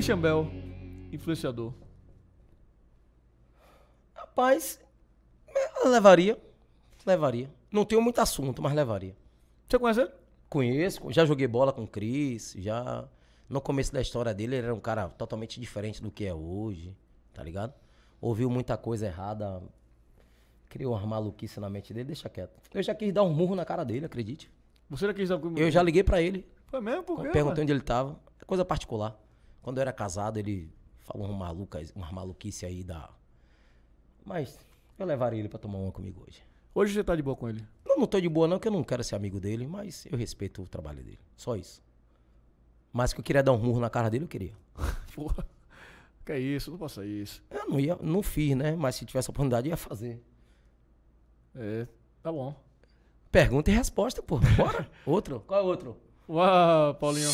Christian Bell, influenciador. Rapaz, levaria. Levaria. Não tenho muito assunto, mas levaria. Você conhece ele? Conheço, já joguei bola com o Chris. já. No começo da história dele, ele era um cara totalmente diferente do que é hoje, tá ligado? Ouviu muita coisa errada, criou uma maluquice na mente dele, deixa quieto. Eu já quis dar um murro na cara dele, acredite. Você já quis dar um murro? Eu já liguei para ele. Foi mesmo? Por quê? Perguntei onde ele tava. Coisa particular. Quando eu era casado, ele falou uma, maluca, uma maluquice aí da. Mas eu levaria ele para tomar uma comigo hoje. Hoje você tá de boa com ele? Não, não tô de boa, não, que eu não quero ser amigo dele, mas eu respeito o trabalho dele. Só isso. Mas que eu queria dar um murro na cara dele, eu queria. Porra. Que é isso, não posso isso. Eu não ia, não fiz, né? Mas se tivesse a oportunidade, ia fazer. É, tá bom. Pergunta e resposta, pô. Bora. outro? Qual é outro? Uau, Paulinho.